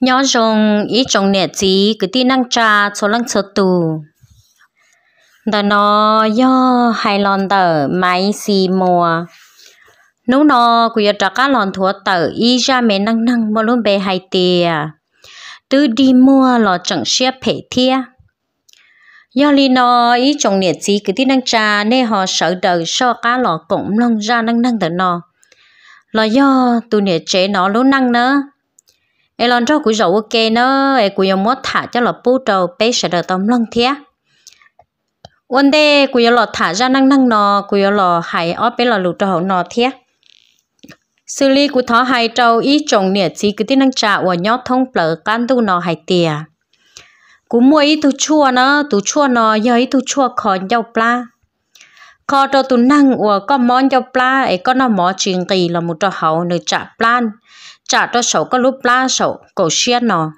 nhỏ rồng ý trong nè chỉ cứ tin năng cha cho lăng cho tù đàn nó yo hai lon tờ máy xì mùa nấu nó cứ giờ trà lon thua tờ ý ra mẹ năng năng mà luôn bề hai tìa tư đi mua lò chẳng xếp phải thia do li nó ý trong nè chỉ cứ tin năng cha nên họ sợ đời so cá lò cũng lông ra năng năng tờ nó là do tụi nè chế nó lú năng nữa ai lần trước cũng dầu ok nó ai cũng dầu mót thả cho là bù trâu, bé sẽ được tóm lăng thiệt. vấn đề cũng dầu lọ thả ra năng năng nọ cũng dầu lọ hay ở bé là lụt trâu nọ thiệt. xử lý cũng thọ hay trâu ý trồng nịa chỉ cứ tin năng trả và nhót thông bờ can tu nọ hay tiề cú mua ít tu chua nó tu chua nó giờ ý tu chua khó nhau pla khó trâu tu năng và có món nhau pla ấy có nó món chuyện gì là một trâu hậu nửa trả plan trả cho sầu có lúc pla sầu cổ xia nó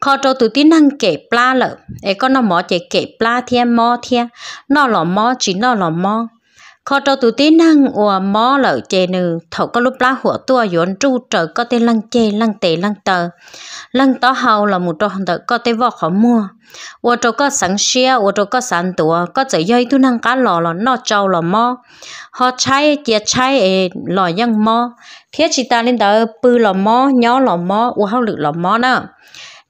khó cho tụi tí năng kể pla lợ ấy có nó mò chế kể pla thiên mò thiên nó lò mò chỉ nó lò mò khó trâu tụi tế năng ủa mò lợ chè nữ thầu có lúc lá hủa tua yốn tru trở có tên lăng chè lăng tề lăng tờ lăng tỏ hầu là một trong tờ có tên vỏ khó mua ủa trâu có sẵn xe ủa trâu có sẵn tua có thể dây tu năng cá lò là nó trâu là mò họ chai chia chai e lò yang mò thiết chỉ ta lên tờ bư là mò nhó là mò ủa hậu lực là mò nữa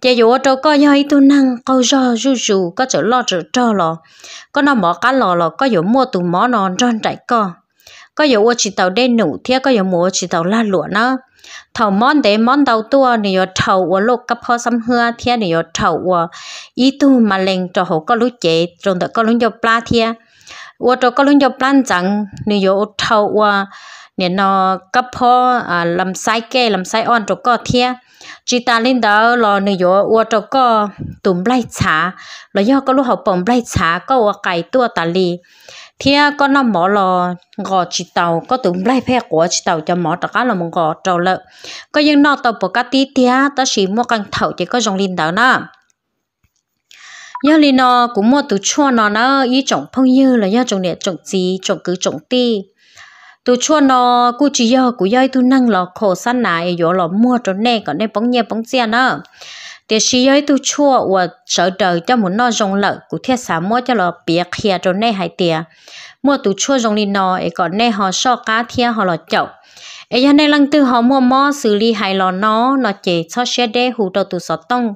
giờ dù cho có nhau tu năng câu do dù dù có chỗ lo chỗ cho lò có nó mỏ cá lò lò có dù mua tụ mỏ nòn tròn trải co có dù ô chỉ tàu đen nụ thiệt có dù mua chỉ tàu la lụa nó thầu món để món đầu tua nỉ ở thầu ở lục cấp ho xăm hưa thiệt nỉ ở thầu ở ý tu mà lên cho họ có lúa chế rồi đó có lúa dọc pla thiệt ô cho có lúa dọc plan trắng nỉ ở thầu ở nè nó cấp ho à, làm kê làm sai on cho có thiệt chị ta lên đó lo nữa yo wo cho có tụm lai chả lo yo có lúc học bổng lai chả có wo cái tua ta li thì có nó mỏ lo gò chỉ tàu có tụm lai phe của chỉ tàu cho mỏ tất cả là mong gò trâu lợ có những nó tàu bộ cá tí tía ta chỉ mua căng thầu chỉ có dòng lên đó nè giờ lên nó cũng mua từ chua nó nó ý trồng phong như là do trồng nè trồng gì trồng cứ trồng ti tu chua nó cu chỉ yo cu yo tu năng lọ khổ san nại yo lọ mua cho nè còn nè bóng nhẹ bóng xe nữa thì chỉ yo tu chua và sợ đời cho muốn nó rong lợ cu thiết xả mua cho lọ bia khía cho nè hai tiề. mua tu chua rong đi nọ, ấy còn nè họ so cá thia họ lò chậu ấy giờ này lăng tư họ mua mò xử lý hai lọ nó nó chỉ cho xe đê hủ đầu tu sọt tông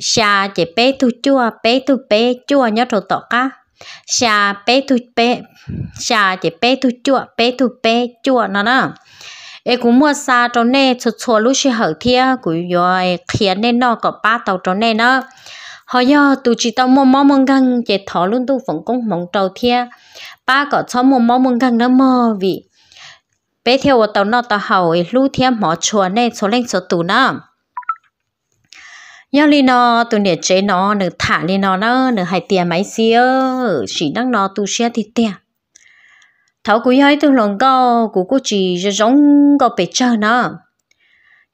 xa chỉ bé tu chua bé tu bé chua nhớ đồ tọt cá xà bé tu bé xà chỉ bé tu chua bé tu bé chua nó nè, ê cũng mua xa trong nè cho cho lúc sẽ hở thia cũng rồi khiến nên nó có ba tàu trong nè nó họ do tụ chỉ tao mua mua mông găng chỉ thọ luôn tu phụng công mong trầu thia ba có cho mua món mông găng nó mơ vì bé theo tàu nó tàu hầu lú thia mỏ chùa nè số lên số tù nè nhớ li nó tôi nè chế nó nửa thả li nó nó nửa hai tiền máy xíu, chỉ đang nó tụi xe thì tiền thảo quý hơi tôi lòng cao cú cú chỉ cho giống có bể chờ nó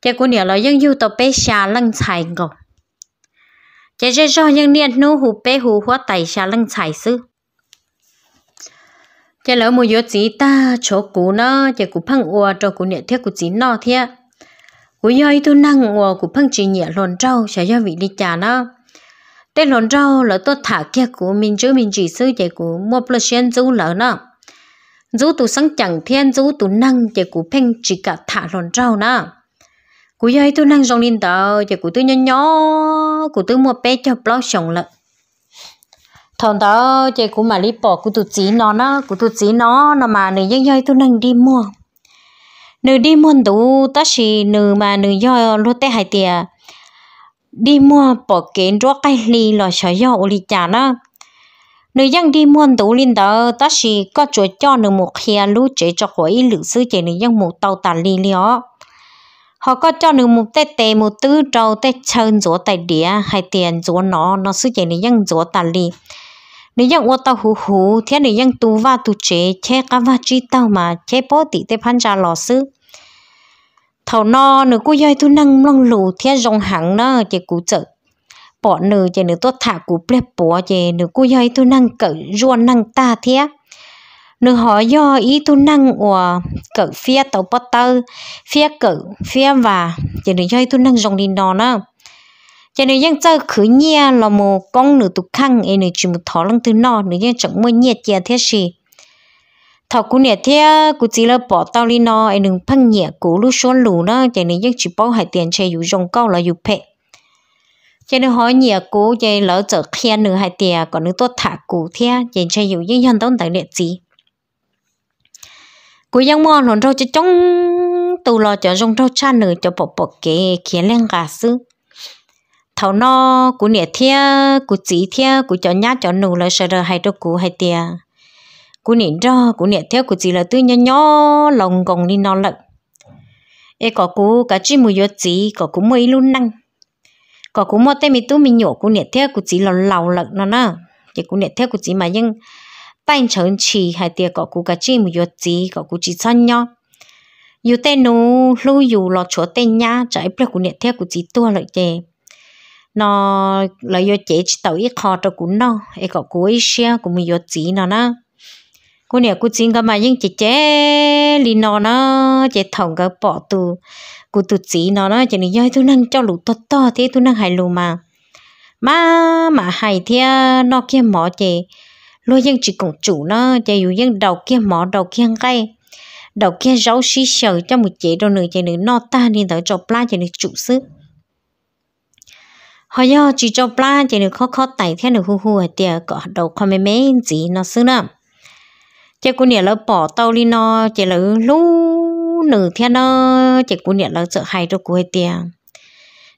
chế cú nè là dân yêu tàu bể xa lăng xài ngọc chế chế cho dân nè nô hù bể hù hóa tài xa lăng xài sư chế lỡ mua yếu chỉ ta chỗ cũ nó chế cú phăng ua cho cũ nè thiết cũ chỉ nó thiết cú yoi tu năng ngô cú phăng chỉ nhẹ lòn trâu sẽ do vị đi chả nó tên lòn trâu là tôi thả kia của mình chứ mình chỉ sư chạy của mua plashen du lỡ nó du tu sáng chẳng thiên du tu năng chạy của phăng chỉ cả thả lòn trâu nó cú yoi tu năng rong linh tờ chạy của tôi nhỏ nhỏ của tôi mua bé cho blog sống lợ thằng đó chạy của mà đi bỏ của tôi chỉ nó nó của tôi chỉ nó nó mà này yoi yoi tu năng đi mua nữ đi mua đủ ta chỉ nữ mà nữ do lúa tê hai tiề đi mua bỏ kén rửa cây li là sợ do uli chả nó nữ dân đi mua đủ linh đó ta chỉ có chỗ cho nữ một kia lú chế cho khỏi lữ sư chế nữ dân một tàu tà li lió họ có cho nữ một tê tê một tứ trâu tê chân chỗ tay địa hai tiền chỗ nó nó sư chế nữ dân rửa tà li nếu yang ô tàu hú hú thì nếu yang tu va tu chế chế cá va chi tàu mà chế bó tỷ tê phan trà lò sư thầu no nửa cô dây tu năng long lù thì dòng hàng nó chế cú trợ bỏ nửa chế nửa tốt thả cú ple bỏ chế nửa cô dây tu năng cỡ ruột năng ta thì nửa họ do ý tu năng của cỡ phía tàu bắt tơ phía cỡ phía và chế nửa dây tu năng dòng đi nó nữa cho nên dân chơi khứ nhia là một con nữ tụ khăn ấy nữ chỉ một thỏ lăng từ nọ nữ dân chẳng mua nhiệt chè thế gì thọ cú nhiệt thế cú chỉ là bỏ tao đi nọ ấy đừng phăng nhiệt cú lúc xuống lù nọ, cho nên dân chỉ bao hai tiền chơi dù dùng câu là dù phe cho nên hỏi nhiệt cú chơi lỡ chở khen nữ hai tiền còn nữ tốt thả cú thế chơi chơi dù yang hành động tại địa chỉ cú yang mua hồn rau cho chống tù lò cho dùng rau cha nữ cho bỏ bỏ kế khiến lên gà xứ thầu nó của nè thia của chỉ thia của cho nhát cho nụ là sợ hay đâu cú hay tia của nè do của nè thia của chỉ là tư nhỏ nhỏ lòng gồng đi nó lận, e có cú cả chi mùi yo chỉ có cú mới luôn năng có cú mua tên mi tu mi nhổ của nè thia của chỉ là lâu lận nó nè chỉ của nè thia của chỉ mà nhưng tay chân chỉ hay tia có cú cả chi mùi yo chỉ có cú chỉ chân nhau dù tên nó lưu dù lo chỗ tên nhá trái bạc của nẹt thia của chị tua lợi chè nó là do chế tàu ít khó cho cũng nó ấy có cú ấy xe cũng mình do chỉ nó na cú nè cú chính cái mà những chế chế li nó nó chế thằng cái bỏ tu cú tu chỉ nó nó chế này do tu năng cho lũ to to thế tôi năng hài lù mà mà mà hài thì nó kia mỏ chế lo dân chỉ công chủ nó chế dụ dân đầu kia mỏ đầu kia ngay đầu kia rau xí sờ cho một chế đâu nữa chế nữa nó ta nên tới cho pla chế nữa chủ sức họ do chỉ cho pla chỉ được khó khó tẩy thiên được hu hu ở tiệt, có đầu khoa mê mê gì nó xứ nữa. chỉ cô nhẹ lỡ bỏ tàu đi nó chỉ lỡ lú nử thiên nó chỉ cô nhẹ lỡ sợ hay cho cô tiệt.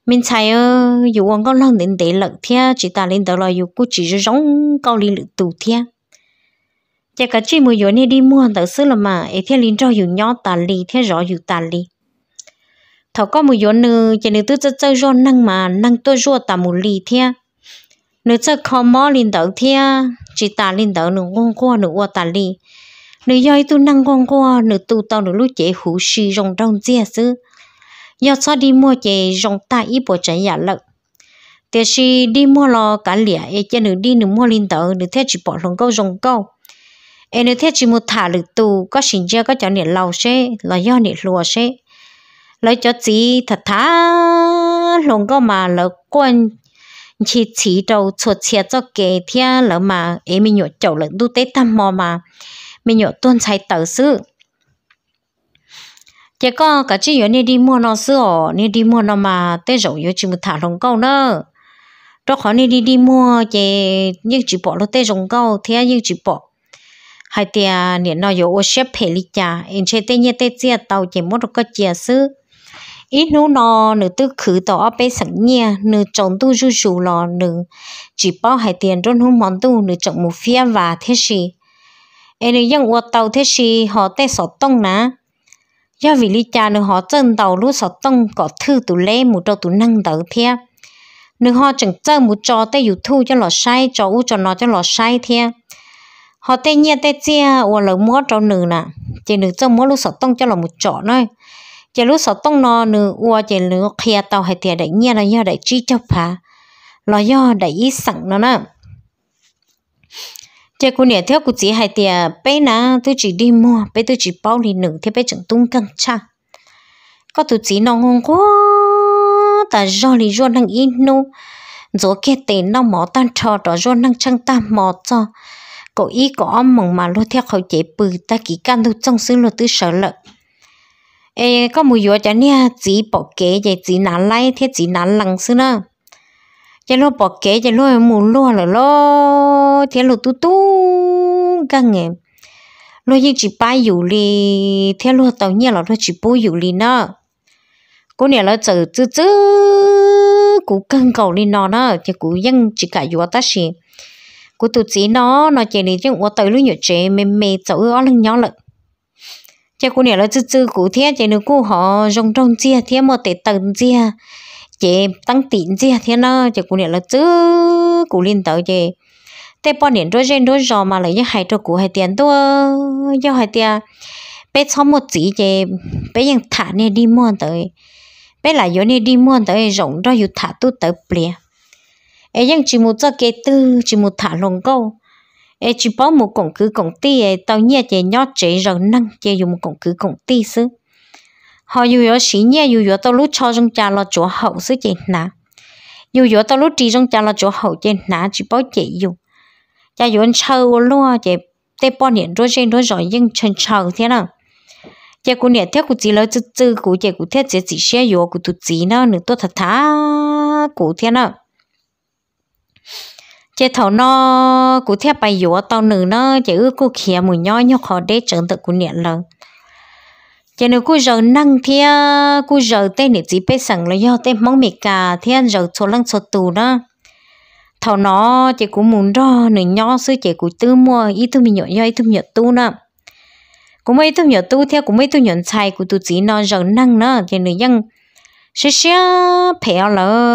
mình thấy ở dù ông có lần đến đấy lợn thiên chỉ ta lên đó là dù cô chỉ cho giống câu đi lự tù thế chỉ cả chỉ mua vô này đi mua tờ xứ là mà ấy thiên linh cho dù nhỏ ta lì thế rõ dù ta lì thảo có một yến nữa, chỉ nữ tôi chơi chơi rô năng mà năng tôi rô tạm một lì thea nữ chơi khó mò lên đầu thea chỉ ta lên đầu nữ ngon qua nữ qua ta lì nữ yoi tu năng ngon qua nữ tu tao nữ lúc chế hú xì rong rong chia sư do cho đi mua chế rong ta ít bộ trái giả lợn thế thì đi mua lo cả lẻ e cho nữ đi nữ mua lên đầu nữ thế chỉ bỏ lòng câu rong câu e nữ thế chỉ một thả lực tu có sinh ra có cho nữ lâu xe là do nữ lùa xe lấy cho chị thật thà lòng có mà lỡ quên chỉ chỉ đâu chuột chia cho kẻ thia lỡ mà em mình nhổ chậu lỡ đu tết thăm mò mà mình nhổ tuôn sai tờ sư. chỉ có cả chị nhớ đi mua nó sữa nên đi mua nó mà tết rồi nhớ chỉ một thả lòng câu nữa đó khó nên đi đi mua chỉ những chỉ bỏ nó tết rồng câu thế những chỉ bỏ hai tia nó yếu ô xếp phê lý cha em chơi tê như tê chia tàu chỉ muốn được có chia sứ ít nô nó nữ tư khử tỏ ở bên sẵn nhia nữ chồng tu du du lò nữ chỉ bao hai tiền rôn hung món tu nữ chồng một phía và thế gì em nữ dân qua tàu thế gì họ tê sọt tông ná do vì lý cha nữ họ chân tàu lúc sọt tông có thư tụ lê một trâu tụ năng tờ thế nữ họ chẳng chân một trò tê dụ thu cho lò sai cho u cho nó cho lò sai thế họ tê nhiên tê chia và lỡ mua trâu nữ nè chỉ nữ chân mua lúc sọt tông cho lò một trọ nơi chỉ lúc sau tông nó nửa ua chỉ lúc kia tàu hay tiệt đại nhiên là do đại chi cho phá là do đại ý sẵn nó nè chỉ cô nè theo cô chỉ hay tiệt bé nè tôi chỉ đi mua bé tôi chỉ bao lì nửa thì bé chẳng tung căng cha có tôi chỉ nó ngon quá ta do lì do năng in nô rồi kia tiền nó mỏ tan trò đó do năng chăng ta mỏ cho cậu ý có ông mừng mà luôn theo khẩu chế bự ta kỹ căn tôi trong xứ lo tư sợ lợn ê có mùi vô chả nia chỉ bỏ kế vậy chỉ nã lấy thế chỉ nã lằng xưa nữa chả lo bỏ kế chả lo mù lo là lo lo tu tu căng nghe lo như chỉ ba dụ li thế lo tàu nia là chỉ bốn dụ li nữa cô nè lo chữ chữ chữ cú căng cầu li nó nữa thì cú chỉ cả dụ ta xí cú tu chỉ nó nó chỉ đi chứ ô tàu lu nhựa chế mềm mềm chậu ở lưng chị cô nè là chữ chữ cụ thế chị nữa cô họ rong rong chia thế mà tệ tần chia chị tăng tín chia thế nó chị cô nè là chữ cụ liên tới chị thế bao nhiêu đôi gen đôi giò mà lấy những hai trâu cụ hai tiền tôi cho hai tiền bé xong một chỉ chị bé ยัง thả nè đi mua tới bé lại do nè đi mua tới rộng đó dù thả tu tới bìa chỉ một chỗ cái tư chỉ một thả lồng câu e chỉ bảo một công cứ công ty e tao nhẹ chế nhỏ chế rồi năng chế dùng một công cứ công ty sư họ yêu yếu xí nhẹ yêu yếu tao lúc cho trong cha lo chỗ hậu sư chế nà yêu yếu tao lúc trí trong cha lo chỗ hậu chế nà chỉ bảo chế yêu cha yêu anh sâu luôn chế tê bao niệm đôi trên đôi rồi nhưng chân sâu thế nào chế cũng niệm thế cũng chỉ lo chữ chữ cũng chế cũng thế chế chỉ xe yếu cũng tụt chỉ nào nữa tôi thật thà cũng thế nào chế thầu nó cụ theo bài dụ tao nữ nó chỉ ước cụ khía mùi nho nhóc họ để trưởng tự cụ niệm lần chế nếu cụ giờ năng thia cụ giờ tên niệm gì bé sẵn là do tên mong mì cả thiên giờ số lăng số tù đó thầu nó chỉ cụ muốn đó nữ nho sư chỉ cụ tư mua ít tư mình nhọ do ít tư nhọ tu nè cũng mấy tư nhọ tu theo cũng mấy tư nhọ xài cụ tu chỉ nó giờ năng nó thì nữ dân sẽ sẽ phèo lỡ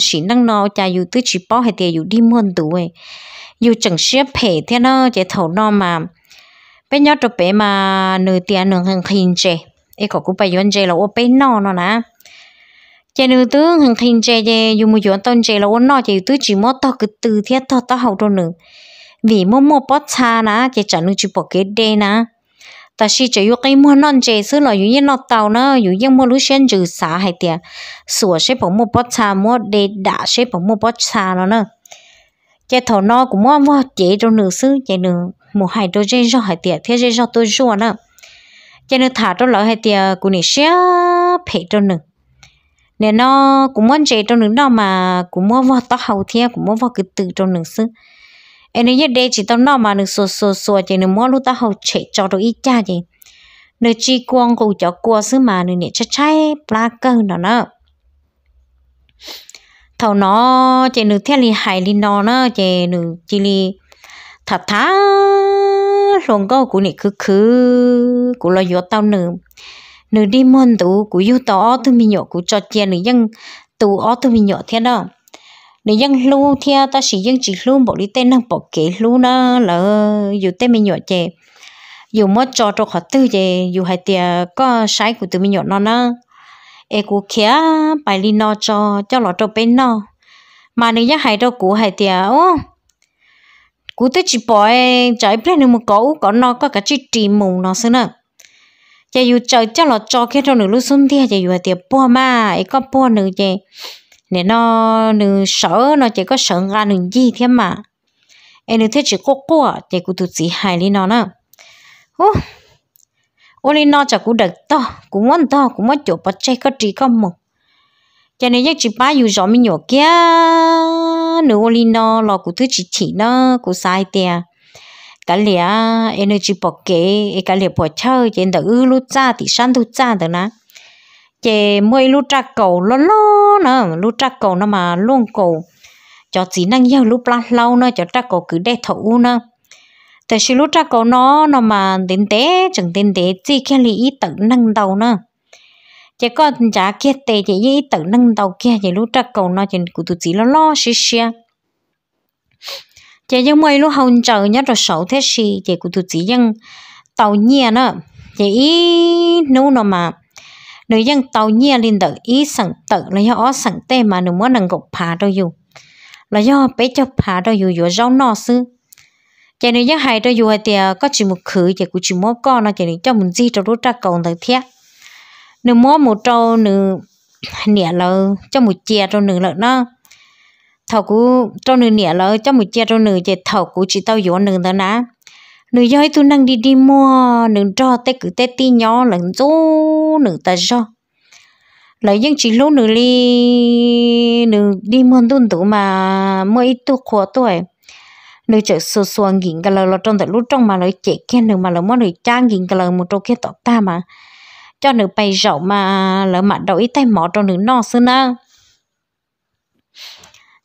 chỉ năng nó cha dù tư chỉ bỏ hay tiền dù đi muôn tuổi dù chẳng xếp phê thế nó chỉ thầu nó mà bên nhau cho bé mà nửa tiền nửa hàng hình chè ấy có cũng bây giờ chè là ô bên nó nó nè chè nửa tướng hàng hình chè chè dù một giờ tuần chè là ô nó chè tư chỉ mót to cứ từ thiết to to hậu cho nửa vì mua mua bớt xa nè chè chẳng nửa chỉ bỏ cái đê nè ta chỉ chỉ yêu cái món non chế xứ là yêu yên nó tàu nó yêu yên mua lúa sen trừ xả hay tiệt sửa sẽ bỏ mua bát xà mua để đã sẽ bỏ mua bát xà nó nữa cái thầu nó cũng mua mua chế trong nửa xứ chế nửa một hai đôi dây cho hay tiệt thế dây cho tôi rùa nữa chế nửa thả trong lỡ hay tiệt của nỉ xé phê trong nửa nên nó cũng muốn chế trong nửa nào mà cũng mua vào tóc hậu thế cũng mua vào cái từ trong nửa xứ เอ็นยี่เดจิตอนนอมาหนึ่งสัวสัวสัวจีหนึ่งมอวลูกตาเขาเฉยจอดอีจ้าจีหนึ่งจีกวงกูจอดกลัวซื้อมาหนึ่งเนี่ยใช่ปลาเกินเนาะเท่าน้อจหนึ่งเที่ยลีหายลีนอเนอะจีหนึ่งจีลีถัดท้าหลงก็กูเนี่ยคือคือกูลอยยอดเต่าหนึ่งหนึ่งดีมอนตูกูอยู่ต่อทุวมีหยกกูจอดเจหนึ่งยังตูอ้อทุมีหยกเท่านั้อ nếu dân lu theo ta sử dụng chỉ lu bộ đi tên năng bộ kế lu nó là dù tên mình nhọ chè dù mất cho cho khó tư chè dù hai tia có sai của tụi mình nhọ nó nó e của kia bài đi nó cho cho lọ cho bên nó mà nếu dân hai đâu của hai tia ô cú tới chỉ bỏ trái bên nó một cậu có nó có cả chỉ trì mù nó xứ nữa chè dù trời cho lọ cho kia đâu nữa lúc xuống thì chè dù hai tia bỏ mà e có bỏ nữa chè nè nó nữ sợ nó chỉ có sợ ra nữ gì thế mà em nữ thế chỉ có cua chỉ có tụt chỉ hài đi nó nữa ô ô đi nó chả có được to cũng muốn to cũng muốn chỗ bắt chạy có chỉ không? một cho nên nhất chỉ ba dù gió mình nhỏ kia nữ ô đi nó lo cũng thứ chỉ chỉ nó cũng sai tiền cái lẽ em nữ chỉ bỏ kế cái lẽ bỏ chơi trên đầu ư lúc cha thì sáng thu cha được nè chị mới lúc ra cầu lo lo nó lúc trắc cầu nó mà luôn cầu cho chỉ năng nhau lúc lá lâu nó cho trắc cầu cứ đe thấu nó tại sự lúc trắc cầu nó nó mà đến té chẳng đến té chỉ khi lý ý tự năng đầu nó chỉ có giá kia tệ chỉ ý tự năng đầu kia chỉ lúc trắc cầu nó chỉ cụ tụ chỉ lo lo xí xí chỉ những mấy lúc hồng chờ nhớ rồi sầu thế gì, chỉ cụ tụ chỉ những tàu nhẹ nó chỉ nấu nó mà nếu dân tàu nhia linh tử ý sẵn tự là do ó sẵn tê mà nếu muốn nâng gục phá đâu dù là do bé cho phá đâu dù dù rau nọ sư chạy nếu dân hay đâu dù hay thì à, có chỉ một khử chạy của chỉ một con nó chạy nếu cho mình gì cho rút ra cầu tới thiết nếu muốn một trâu nếu nẻ là cho một chia trâu nữa lợn nó thầu cú trâu nữa nẻ là cho một chia trâu nữa chạy thầu cú chỉ tao dù nữa đó ná nữ doi tôi năng đi đi mua nửa cho tê cứ tê ti nhỏ lần chỗ nửa ta cho lấy những chỉ lúc nửa li nửa đi mua đun đủ mà mua ít tu khóa tuổi nửa chợ sơ sơ nghìn cái lời lo trong tại lúc trong mà lời chè kia nửa mà lời mua nữ trang nghìn cái lời một trâu kia tọt ta mà cho nửa bày rậu mà lỡ mặt đầu ít tay mỏ cho nửa no xưa nè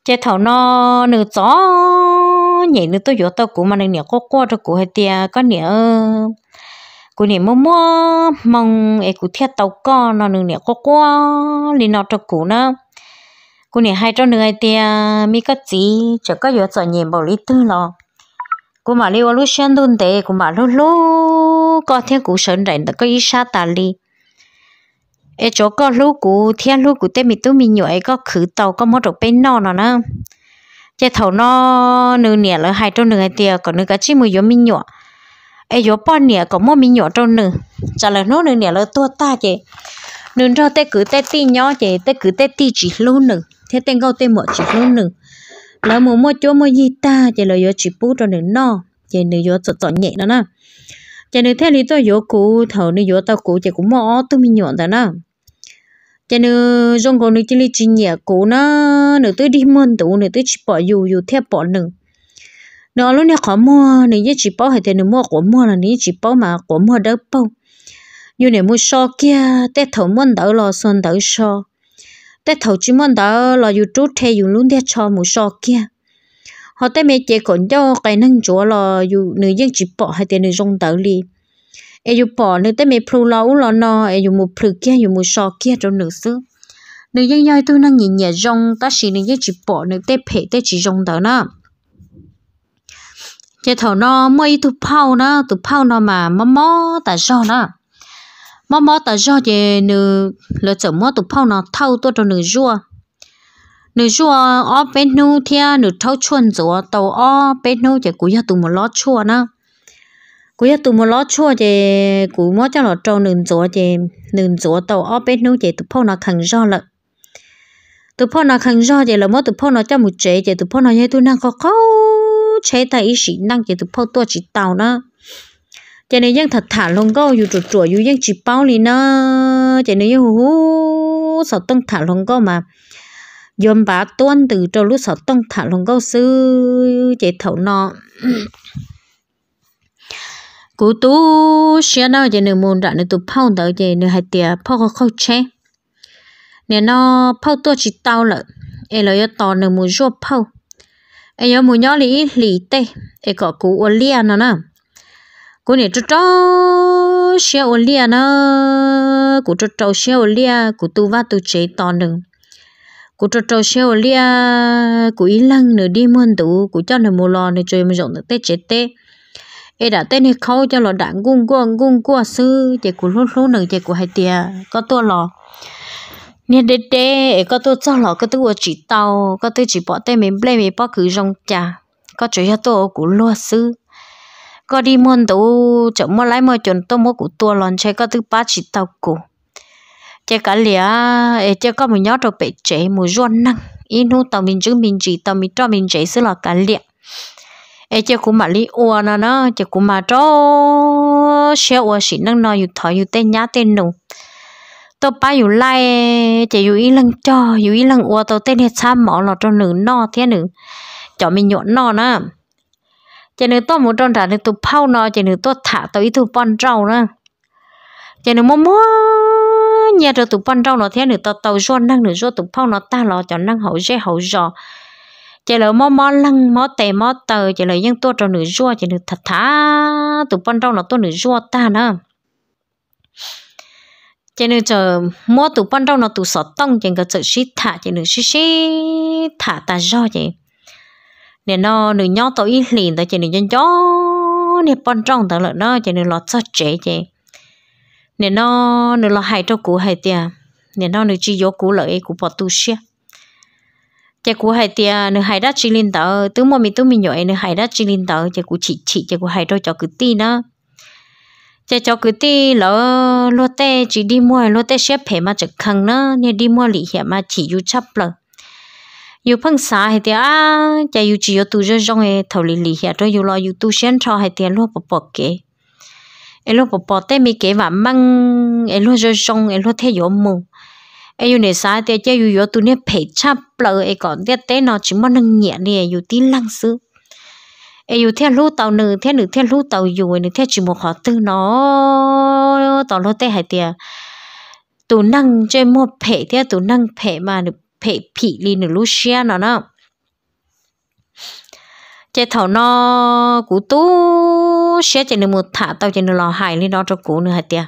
chế thảo no nửa gió nhảy nữa tôi vô tao cú mà nên nhảy có qua cho cú hay tia có nhảy ờ, cú nhảy mua mua mong ấy cú thiệt tàu con nó nên nhảy có qua li nó cho cũ nữa cú nhảy hai cho nữa hay tia mi có gì chỉ có vô sợ nhảy bảo lý tư lo cú mà li vào lúc xem đun tệ cú mà lúc lúc có thiên cú sơn rảnh được có ít sa tà li ấy chỗ có lúc cũ thiên lúc cũ tê mi tu mi nhảy có khử tàu có mất chỗ bên nọ nữa chế thầu nó nửa nẻ là hai trong nửa tia còn nửa cái chim mồi gió minh nhọ ai gió bao nẻ còn mỗi minh nhọ trâu nửa trả lời nó nửa nẻ là tua ta chế nửa cho tê cứ tê ti nhọ chế tê cứ tê ti chỉ luôn nửa thế tên câu tê mọ chỉ luôn nửa lỡ mua mua chỗ mua gì ta chế lỡ gió chỉ bút trâu nửa no chế nửa gió tọt tọt nhẹ đó na, chế nửa thế lý tôi gió cũ thầu nửa gió tao cũ chế cũng mỏ tu minh nhọ đó na cho nên dùng con nữ chỉ li chỉ nhẹ cố nó nửa tới đi mơn tụ nửa tới chỉ bỏ dù dù theo bỏ nữ nửa lúc này khó mua nửa chỉ chỉ bỏ hay thế nửa mua của mua là nửa chỉ bỏ mà của mua đỡ bao như này mua so kia tết thầu mơn đỡ lo xuân đỡ so tết thầu chỉ mơn đỡ lo dù trút theo dù luôn theo cho mua so kia họ tới mấy chế còn cho cái năng chỗ lo dù nửa dân chỉ bỏ hay thế nửa dùng đỡ liền ai bỏ nữ tới mẹ phu lâu lo no ai dù phu kia dù một sọ kia trong nữ xứ nữ dân nhoi tôi năng nhìn nhẹ rong ta chỉ nữ dân chỉ bỏ nữ tới phê tới chỉ rong đó nè chế thầu nó mây tụ phao nó tụ phao nó mà mò mò ta do nó mò mò ta do chế nữ lỡ mò tụ phao nó thâu tôi cho nữ rua nữ rua ở bên nu thia nữ thâu chuồn rùa tàu ở bên nu chế cú ya tụ lót chua nó cúi ya tụi lót chua chè cú mua cho lọ trâu nương chúa chè nương chúa tàu ở bên nương chè tụi phong nó khẳng do lợ tụi phong nó khẳng do chè là mua tụi phong nó cho một chè chè tụi phong nó như tụi năng khó khó chế tại ý sĩ năng chè tụi phong tua chỉ tàu nữa, chè này dân thật thả luôn câu dù chuột chuột dù dân chỉ bao lì nữa, chè này dân hú hú sợ tông thả luôn câu mà dòm bà tuân từ trâu lúc sợ tông thả luôn gấu sư chè thấu nó cú tú xia nó giờ nửa môn đã nửa tụ phao đỡ giờ nửa hai tia phao khó khó chế nè nó phao tua chỉ tao lợ em lấy tao nửa môn ruột phao em nhớ môn nhỏ lì lì tê em có cú ô lia nó nè cú nè trâu trâu xia ô lia nó cú trâu trâu xia ô lia cú tu va tu chế tao nửa cú chú trâu xia ô lia cú ý lăng nửa đi môn tụ cú cho nửa môn lò nửa chơi mà rộng được tê chế tê ê đã tên hệ khâu cho lọ đạn gung qua gung gua sư chạy của lúc lúc nừng chạy của hai tia có tua lọ nên đê đê có tua cho lọ có tua chỉ tàu có tua chỉ bỏ tên mình ple mình bỏ cứ rong trà có chơi cho tua của lúa sư có đi môn tàu chậm mua lái mua chuẩn tàu mua của tua lon chơi có tua ba chỉ tàu cổ chơi cả ê chơi có mình nhớ rồi bị chế một ruộng năng in hô tàu mình chứ mình chỉ tàu mình cho mình chế sư là cả lĩa ai chơi cũng mà lý ua nó nó chơi cũng mà cho xe ua xịn năng nó dùng thọ dùng tên nhá tên nụ tôi ba dùng lai chơi dùng ý lăng cho dùng ý lăng ua tôi tên hết xa mỏ lọ trong nữ nò thế nữ cho mình nhộn nò nó chơi nữ tôi muốn trong trả thì tôi phao nò chơi nữ tôi thả tôi ý thu bon trâu nó chơi nữ mua mua nhà rồi tụi bon trâu nó thế nữ tôi tàu ruột năng nữ ruột tụi phao nó ta lọ cho năng hậu dễ hậu giò chỉ là mò mò lăng mò tè mò tờ chỉ là những tua trâu nữ rùa chỉ là thật thà tụ bên trong là tua nữ rùa ta nữa chỉ là chờ mò tụ bên trong là tụ sọt tông chỉ cái chờ xí thả chỉ là xí xí thả ta rùa chỉ nè nó nữ nhau tao ít liền ta chỉ là nhân gió nè bên trong ta lợn nó chỉ là lọt sọt trẻ chỉ nè nó nữ lọt hai trâu cũ hai tiệt nè nó nữ chỉ gió cũ lợi của bọt tu xia chị cụ hay tia nữ hay đắt chỉ linh tờ tứ mà mình tứ mình nhảy nữ hay đắt chỉ linh tờ chị cụ chỉ chỉ chị cụ hay đôi cho cứ ti nữa chị cho cứ ti lỡ lô tê chỉ đi mua lô tê xếp phải mà chật khăng nữa nên đi mua lì hiểm mà chỉ u chấp lờ u phăng xa hay tia à chị u chỉ e u tu rơi rong ấy thầu lì lì hiểm rồi u lo u tu xuyên cho hay tia lô bọc bọc kệ em lô bọc bọc té mi kệ và măng em rơi rong em lô thế gió mù ai yêu nè sai thì chơi yêu tu nè phải chắp lợ ai còn tiếc té nó chỉ mong nâng nhẹ nè yêu tin lăng sư ai yêu theo lú tàu nữ theo nữ theo lú tàu yêu nữ theo chỉ một họ tư nó tàu lô té hải tiệt tụ năng chơi một phệ theo tụ năng phệ mà nữ phệ phỉ li nữ lú xia nó nó chơi thầu nó cú tú xia chơi nữ một thả tàu chơi nữ lo hải li nó cho cú nữ hải tiệt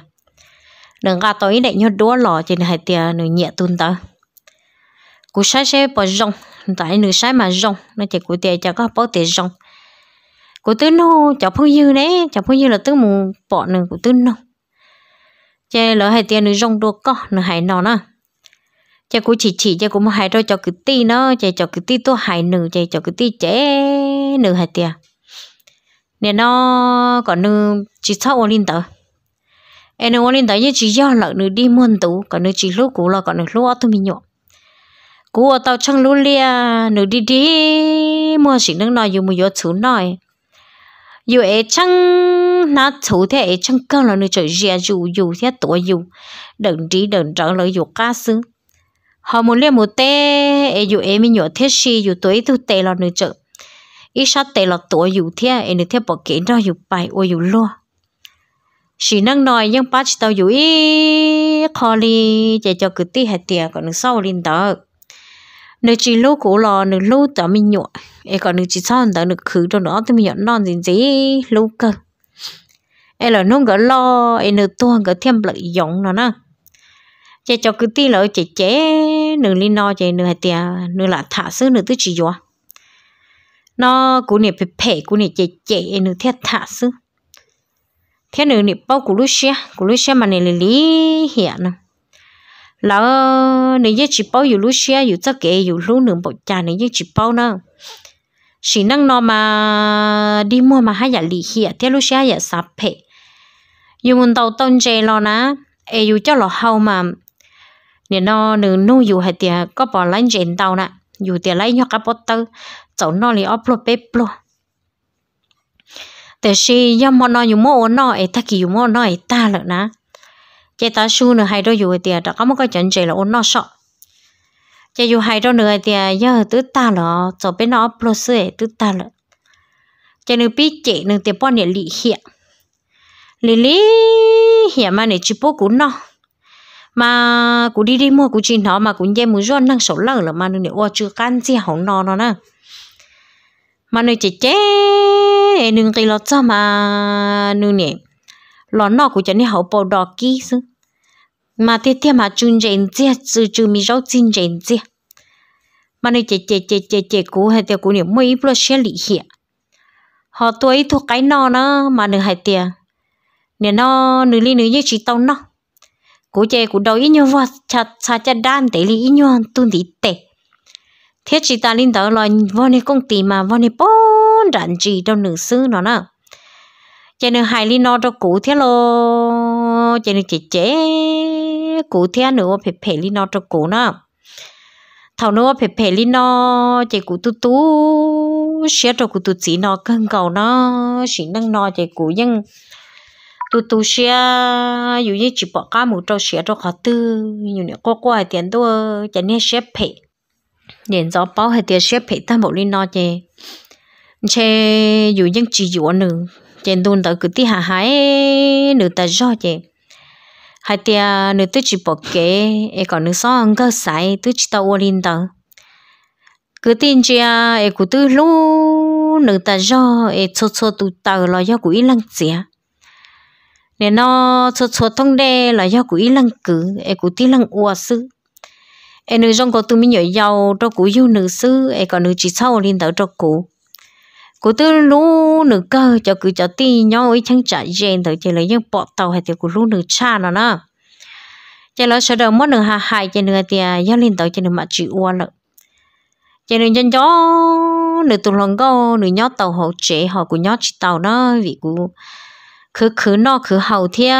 nâng gà tối để nhốt đua lò trên hai tia nửa nhẹ tuôn tờ cú sai xe bỏ rong tại nửa sai mà rong nó chỉ cú tia cho có bỏ tia rong cú tư nô cho phong dư đấy cho phong dư là tư mù bỏ nửa cú tư nô chơi lỡ hai tia nửa rong đua co nửa hai nọ nữa cha cũng chỉ chỉ cú cũng hai đôi cho cứ ti nó chơi cho cứ ti tôi hai nửa chơi cho cứ ti trẻ nửa hai tia, nên nó còn nữ chỉ sau ổn định tờ em nói nên đấy chỉ do lợn nữ đi muôn tú còn nữ chỉ lúa cũ là còn nữa lúa tôi mình nhọ cũ ở tàu chăng lúa lia nữ đi đi mua xịn nước nồi dùng một giọt chú nồi dù ấy chăng nó chú thế ấy chăng cơ là nữ trời rìa dù dù thế tuổi dù đừng đi đừng trở lại dù ca xứ họ muốn liên một tê ấy dù ấy mình nhọ thế gì dù tuổi tôi tê là nữ trời ít sát tê là tuổi dù thế ấy nữ thế bỏ kiện đó dù bài ô dù loa chỉ năng nói nhưng bác chỉ tao dụ ý khó đi chạy cho cứ tí hạt tiền còn nước sau linh đó nước chỉ lô cổ lò nước lô tao mình nhọ ấy còn nước chỉ sau tao nước khử cho nó, tao mình nhọ non gì gì lô cơ em là nông gỡ lo em nước tuôn gỡ thêm lợi dụng nó nè để cho cứ tí lợi chạy chế nước linh no chạy nước hạt tiền nước là thả xứ nước tứ chỉ dọa nó cũng này phải phê cũng nè chạy chạy nước thiết thả xứ thế nữa nị bao cú lúc xia cú lúc xia mà nị lì lì hiện nè là nị giờ chỉ bao dù lúc xia dù chắc kệ dù lúc nương bộ cha nị giờ chỉ bao nè chỉ năng nó mà đi mua mà hay giả lì hiện thế lúc xia giả sập hệ dù muốn tàu tông chơi lo nè ai dù cho lo hậu mà nị nó nương nô dù hay tiệt có bỏ lánh chèn tàu nè dù tiệt lấy nhóc cá bớt tơ cháu nó lì ấp lo bếp lo แต่ชีย่อมนอนอยู่โม่นอเอตะกี้อยู่โม่นอเอตาเลยนะเจตาชูเนื้อไฮโดอยู่เตียดก็มันก็จันเจละอนนอชอจะอยู่ไฮโดเนื้อเตียย่อตื้อตาเหรอจะเป็นนอโปรเซตื้อตาเลยจะนึกปีเจนึกเตียป้อนเนี่ยลีเหียลีลีเหียมาเนี่ยจิโปกุนนอมากูดีดีมั่วกูจีนเนาะมากูเย่มือร้อนนั่งสดเลิกหรือมาเนี่ยว่าจือกันเสียหงนอนเนาะ mà nơi chỉ chế nương cây lót cho mà nương nè lọ nọ của chân này hậu bò đỏ kỹ chứ mà thế thế mà chung rèn chia chứ chứ mi rau chín rèn chia mà nơi chế chế chế chế chế cũ hay tiêu cũ nè mỗi ít lo xe lì hiện họ tuổi thuộc cái nọ nữa mà nương hay tiền nè nó nương li nương như chỉ tao nó cũ chế cũ đầu ít nhau vào chặt chặt chặt đan để li ít nhau tuân tí tệ thế chỉ ta linh đó là vô này công ty mà vô này bốn đạn gì đâu nữ sư nó nè cho nên hai linh nó đâu cũ thế lo cho nên chị chế cũ thế nữa phải phải linh nó đâu cũ nè thầu nữa phải phải linh nó chị cũ tu tu xé đâu cũ tu chỉ nó cân cầu nó chỉ năng nó chị cũ nhưng tu tu xia dù như chỉ bỏ cá một trâu xia trâu khó tư nhiều nữa có qua tiền tôi cho nên xếp phê gió hay tiếc xếp phải linh nọ 年早包还得些陪他某里那些，且有人只有呢，见到那个地下海，你得少些。hai tia nữ tôi chỉ bỏ kế e còn nữ sao ăn cơ sai tôi chỉ tao olin tao cứ tin chia à, e cụ tư lú nữ ta do e cho cho tụ tao là do của ý lăng chia nên nó cho cho thông đê là do của ý lăng cử e cụ tí lăng ua sư em nữ trong có tụi mình nhảy giàu cho cụ yêu nữ sư em còn nữ chỉ sau lên tới cho cụ, cụ tư lú nữ cơ cho cứ cho ti nhau ấy chẳng trả gen tới chỉ lấy những bọt tàu hay thì cụ lú nữ cha nó nè chỉ lấy sợ đầu mất nữ hà hại chỉ nữ thì giao à, lên tới chỉ nữ mà chịu uo nữa, chỉ nữ chân chó nữ tụi lòng go nữ nhóc tàu họ trẻ họ cú nhóc chỉ tàu nó vì cụ cứ cứ nó cứ hậu thia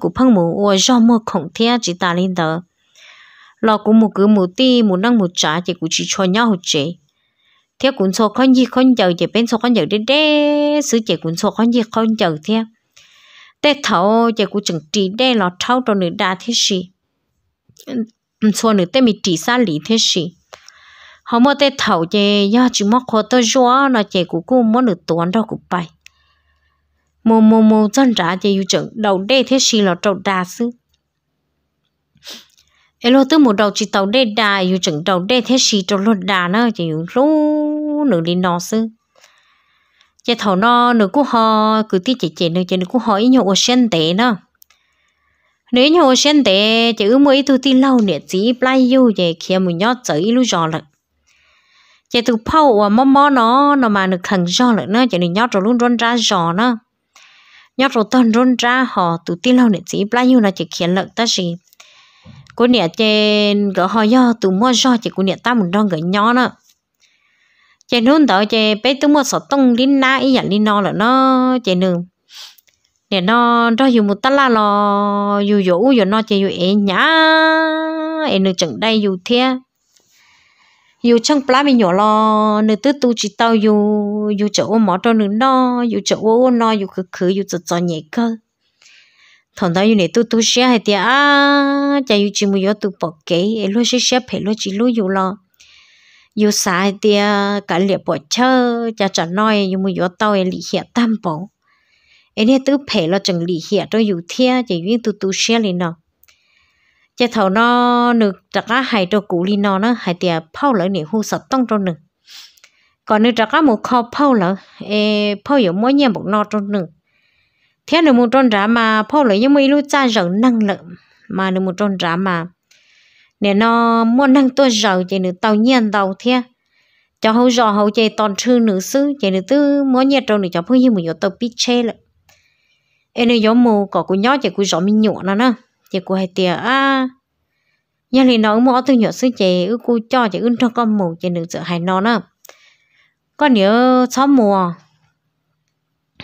cụ phăng mù uo do mưa khổng thia chỉ ta lên tới lò cũng một cứ một ti một năng một trả chỉ cũng chỉ cho nhau hết chế theo cuốn sổ con gì con giàu chỉ bên sổ con giàu đế đế sứ chỉ cuốn sổ con gì con giàu theo tết thấu chỉ cũng chẳng trị đế lò thâu đồ nữ đa thế gì so ừ, nữ tết mình trị xa lý thế gì họ mua tết thấu chỉ do chỉ mắc khó tới rõ là chỉ cũng cũng muốn nữ tuấn đâu cũng bay mồ mồ mồ dân trả chỉ u chẳng đầu đế thế gì là đầu đa sứ ấy lo từ một đầu chỉ tàu đê đà dù chừng đầu đê thế xì cho luôn đà nó chỉ rú nửa đi nó sư giờ thầu nó nửa cú ho cứ tí chỉ chỉ nửa chỉ nửa cú ho ý nhậu sen tệ nó nếu nhậu sen tệ chỉ ước mỗi tu tí lâu nè chỉ play yêu về kia mình nhót chở ý lu giò lận từ phao và mò mò nó nó mà nửa khẩn giò lận nó chỉ nửa nhót rồi luôn run ra giò nó nhót rồi tân run ra họ tu tí lâu nè chỉ play yêu là chỉ khiến lợn ta gì cô nè trên gỡ hoa do tụ mua do chỉ cô nè ta một đong gỡ nhỏ nữa chị nôn đó chị bé tôi mua sọt tung linh na ý nhận linh no là nó chị nương nè nó đó dù một tá la lò dù dỗ dù nó chị dù ế nhá ế nương chẳng đây dù thế dù trong plá mình nhỏ lo nương tứ tu chỉ tao dù dù chỗ mỏ cho nương no dù chỗ ô no dù khử khử dù chật chật nhẹ cơ thằng đó này tu tu xe hay tiệt à chả yêu chỉ mua yếu tu bỏ kế em lúc xe xe phải lúc chỉ lúc yêu lo yêu xa hay tiệt cả liệp bỏ chơ chả chả nói yêu mua yếu tao ấy lì hiện tam bỏ ấy này tu phải lo chừng lì hiện rồi yêu thiệt chỉ yêu tu tu xe lên nó chả thằng nó nực chả cá hay cho cũ lên nó nó hay tiệt phao lỡ này hú sập tông cho nực còn nực chả cá một kho phao lỡ em phao yếu mỗi nhà một nọ cho nực thế là một tròn rá mà phô lấy những mấy lúc cha rỡ năng lượng mà là một tròn rá mà nè nó muốn năng tôi giàu chỉ được tàu nhiên tàu thế cho hậu rò hậu chạy toàn sư nữ sư chỉ được tư muốn nhẹ trâu nữa cho phương như một yếu tàu biết che lợ em nói giống mù có cú nhó chỉ cú rõ mình nhọ nó nè chỉ cú hay tiệt à nhà liền nó mua từ nhọ sư chạy ư cú cho chỉ ưng cho con mù chỉ được sợ hay nó nè con nhớ xóm mùa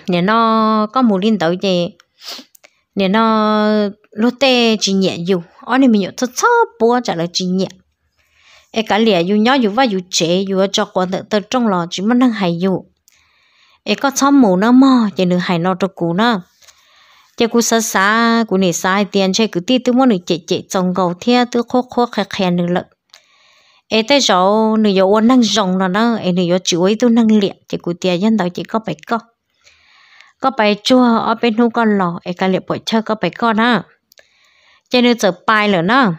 nè nó có một linh tàu gì nè nó lúc tê chỉ nhẹ dù ở nên mình nhớ thật sao bố trả lời chỉ nhẹ e cả lẻ dù nhỏ dù và dù trẻ dù cho con tự tự trong lò chỉ muốn năng hay dù e có sao mù nó mò chỉ nữ hay nó cho cú nó chỉ cú xa xa cú này xa tiền chơi cứ tí tư muốn nữ chạy chạy trồng cầu thia tư khô khô khè khè nữ lợn ấy tới rồi nữ yêu năng rồng là nó ấy nữ yêu chịu ấy tu năng liệt chỉ cụ tiền dân đầu chỉ có bảy con có bài chua ở bên hông con lò ấy cả liệp chơi có bài con á chơi nơi chở bài lửa nó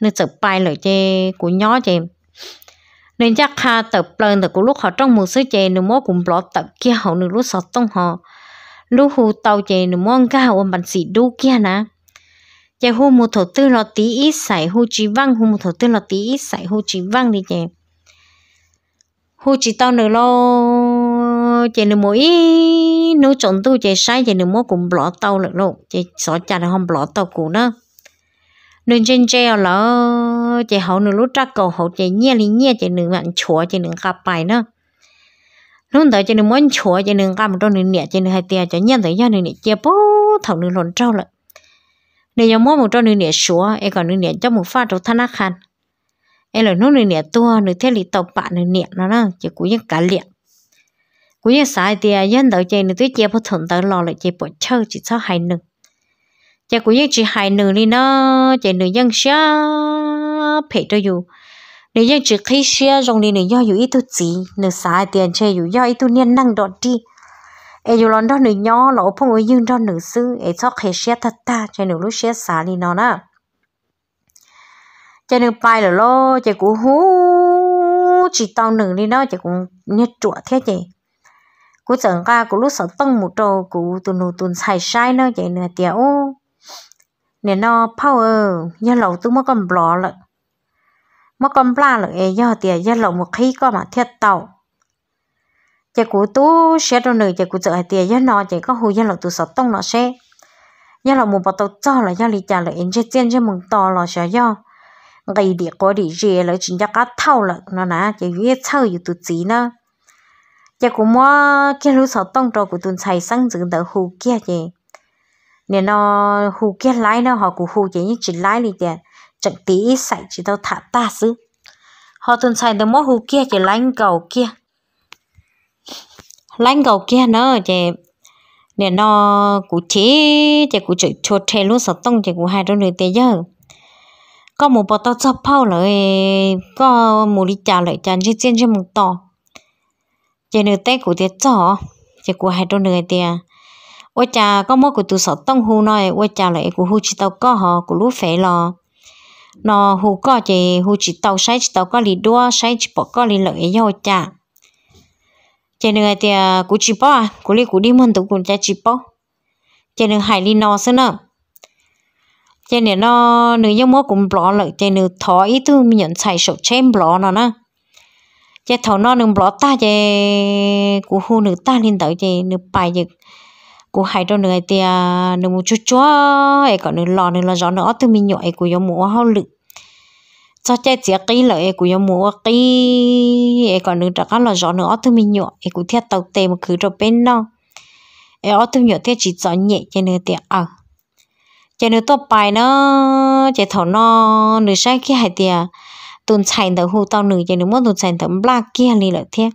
nơi bài lửa chơi của nhỏ chơi nên chắc ha tập lên từ của lúc họ trong một số chơi nếu mỗi cùng tập kia họ nếu sọt tông họ lúc hù tàu chơi nếu mỗi cả họ bằng xì đu kia nè chơi hù một thổ tư lo tí ít hù chỉ văng hù một thổ tư lo tí ít hù chỉ văng đi chơi hù chỉ tao nữa lo chơi nếu mỗi ý nấu chọn tu chạy sai chạy nửa mô cũng bỏ tàu lực lộ chạy xó chả là không bỏ tàu cũ nữa nên trên treo là chạy hậu nửa lúc trắc cầu hậu chạy nhẹ lý nhẹ chạy nửa mạng chúa chạy nửa gặp bài nữa lúc đó chạy nửa muốn chúa chạy nửa gặp một đôi nửa nhẹ chạy nửa hai tia chạy nhẹ tới giờ nửa nhẹ chia bố thầu nửa lộn trâu lại nên giờ mỗi một trâu nửa nhẹ chúa ai còn nửa nhẹ cho một pha trâu thanh ác khăn em là nửa nhẹ tua nửa thế lý tàu bạn nửa nhẹ nó đó chạy cú như cá liệt cú nhà sai thì à, dân đầu chơi nữa tôi chơi bộ thằng tao lo lại chơi bộ chơi chỉ sao hai nương chơi cú những chỉ hai nương đi nó chơi nương dân xa phải cho dù nếu dân chỉ khi xa trong đi nương do dù ít tu gì nương sai tiền chơi dù do ít tu niên năng đọt đi ai dù lần đó nương nhỏ lỗ phong người dân đó nương sư ai cho khi xa thật ta chơi nương lúc xa xa đi nó nè chơi nương bay là lo chơi cú hú chỉ tao nương đi nó chơi cũng nhét chuột thế chị cú chẳng ra cú lúc sợ tông một trâu cú tụi nụ tụi xài sai nó vậy nè tiểu nè nó power nhớ lẩu tụi mất con bỏ lợ mất con bla lợ ấy do tiệt nhớ lẩu một khi có mà thiệt tàu chả cú tú sẽ đâu nữa chả cú chợ tiệt nhớ nó chỉ có hồi nhớ lẩu tụi sợ tông nó xe, nhớ lẩu một bò tàu cho là do lý trả lợ em sẽ tiền cho mừng to là sẽ do ngày địa có địa rìa lợ chính cho cá thâu lợ nó nà chả viết thâu อยู่ tụi gì nữa giờ cũng mà cái lúa sầu tông trâu của tuần xài sang dựng đỡ hù kia gì nên nó hù kia lái nó họ cũng hù chỉ những chỉ lái đi tiền chẳng tí xài chỉ đâu thả ta xứ họ tuần xài được mua hù kia chỉ lái cầu kia lái cầu kia nó chỉ nên nó cũng chế chỉ cũng chỉ cho thề lúa sầu tông chỉ cũng hai đôi người tiền giờ có một bó tao cho phao lại có một đi trả lại chẳng chỉ riêng cho một tàu giờ nửa tay của tiệt chó giờ của hai đôi nửa tiệt ô cha có mỗi của tụ sợ tông hù nói ô cha lại của hù chỉ tàu có họ của lúa phải lo nó hù có thì hù chỉ tàu sai chỉ tàu có lì đua sai chỉ bỏ có lì lợi nhau cha chỉ nên thì cũng chỉ bỏ cũng đi cũng đi mần tụ cũng cha chỉ bỏ chỉ nên hai đi nó xí nữa chỉ nên nó nếu như mua cũng bỏ lợi cho nên thọ ý tư mình nhận xài sổ chém bỏ nó nữa chế thầu nó nương bỏ ta chế của hu nữ ta lên tới chế nữ bài chế của hai đôi nữ thì nữ một chút chúa ấy còn nữ lò nữ là gió nữa từ mình nhọ ấy của giống mùa hao lự cho chế chế cái lợi ấy của giống mùa cái ấy còn nữ đặc là gió nữa từ mình nhọ ấy của thiết tàu tề một khứ rồi bên nó ấy ở từ nhọ thiết chỉ gió nhẹ chế nữ thì à ờ. chế nữ tốt bài nó chế thầu nó nữ sai kia hai tiền tuần chạy tàu hồ tàu nữ chơi nếu muốn tuần chạy tàu bla kia này lợi thế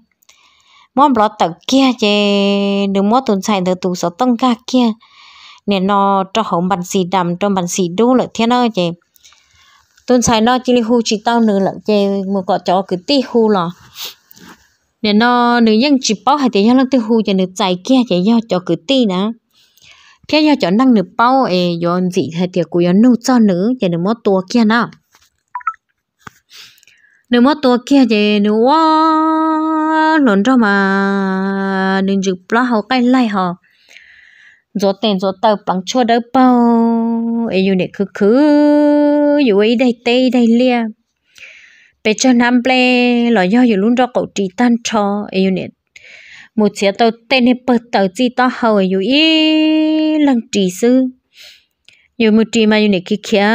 muốn bla tàu kia chơi nếu muốn tuần chạy tàu tụ số tông ca kia nên nó cho hồng bản xì đầm cho bản xì đu lợi thế nó chơi tuần chạy nó chỉ li hồ chỉ tàu nữ lợi chơi một cọ chó cứ ti hồ là nên nó nữ nhân chỉ bao hai tiếng nó ti hồ chơi nữ chạy kia chơi do chó cứ ti nữa phía do chó năng nữ bao ấy do gì hay thì của nó nô cho nữ chơi nữ mất tua kia nào nếu mà tôi kia thì nếu lộn cho mà nên chụp lo hậu cái lại họ gió tiền gió tàu bằng chua đỡ bao ấy dù này cứ cứ dù ấy đây tây đây lia bây giờ nam ple lo do dù luôn cho cậu chỉ tan cho ấy dù này một chiếc tàu tên này bật tàu gì to hậu ấy dù ý lăng trí sư yêu mu ti ma yo ne ki khia